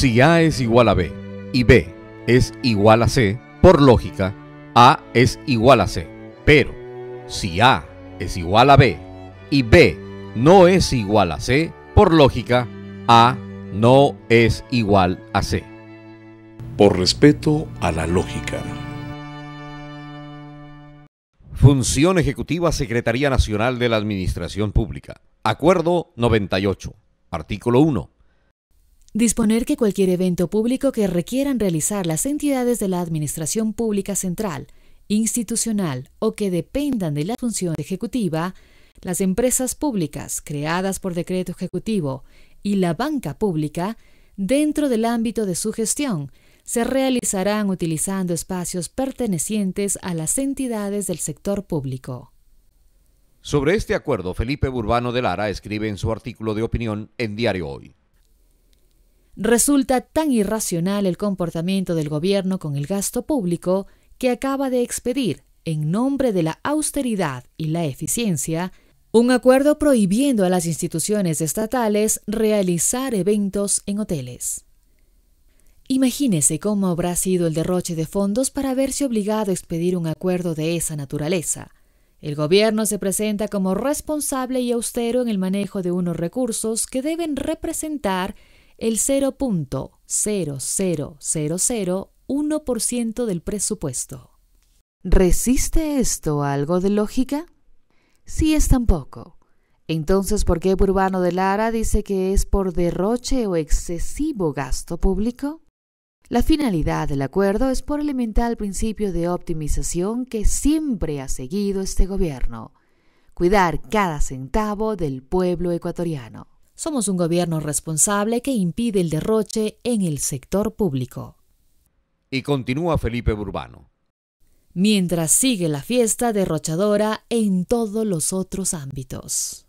Si A es igual a B y B es igual a C, por lógica, A es igual a C. Pero si A es igual a B y B no es igual a C, por lógica, A no es igual a C. Por respeto a la lógica. Función Ejecutiva Secretaría Nacional de la Administración Pública. Acuerdo 98. Artículo 1. Disponer que cualquier evento público que requieran realizar las entidades de la Administración Pública Central, institucional o que dependan de la función ejecutiva, las empresas públicas creadas por decreto ejecutivo y la banca pública, dentro del ámbito de su gestión, se realizarán utilizando espacios pertenecientes a las entidades del sector público. Sobre este acuerdo, Felipe Burbano de Lara escribe en su artículo de opinión en Diario Hoy. Resulta tan irracional el comportamiento del gobierno con el gasto público que acaba de expedir, en nombre de la austeridad y la eficiencia, un acuerdo prohibiendo a las instituciones estatales realizar eventos en hoteles. Imagínese cómo habrá sido el derroche de fondos para verse obligado a expedir un acuerdo de esa naturaleza. El gobierno se presenta como responsable y austero en el manejo de unos recursos que deben representar el 0.00001% del presupuesto. ¿Resiste esto algo de lógica? Sí es tampoco. Entonces, ¿por qué Urbano de Lara dice que es por derroche o excesivo gasto público? La finalidad del acuerdo es por el principio de optimización que siempre ha seguido este gobierno, cuidar cada centavo del pueblo ecuatoriano. Somos un gobierno responsable que impide el derroche en el sector público. Y continúa Felipe Burbano. Mientras sigue la fiesta derrochadora en todos los otros ámbitos.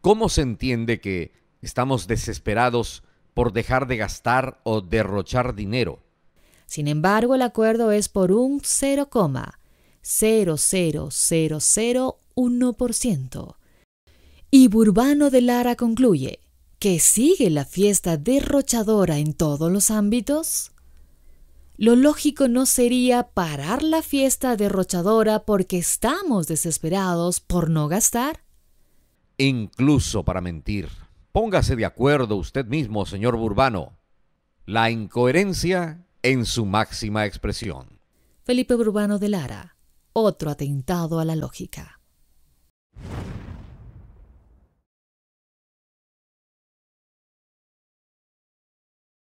¿Cómo se entiende que estamos desesperados por dejar de gastar o derrochar dinero? Sin embargo, el acuerdo es por un 0,00001%. Y Burbano de Lara concluye que sigue la fiesta derrochadora en todos los ámbitos. Lo lógico no sería parar la fiesta derrochadora porque estamos desesperados por no gastar. Incluso para mentir. Póngase de acuerdo usted mismo, señor Burbano. La incoherencia en su máxima expresión. Felipe Burbano de Lara, otro atentado a la lógica.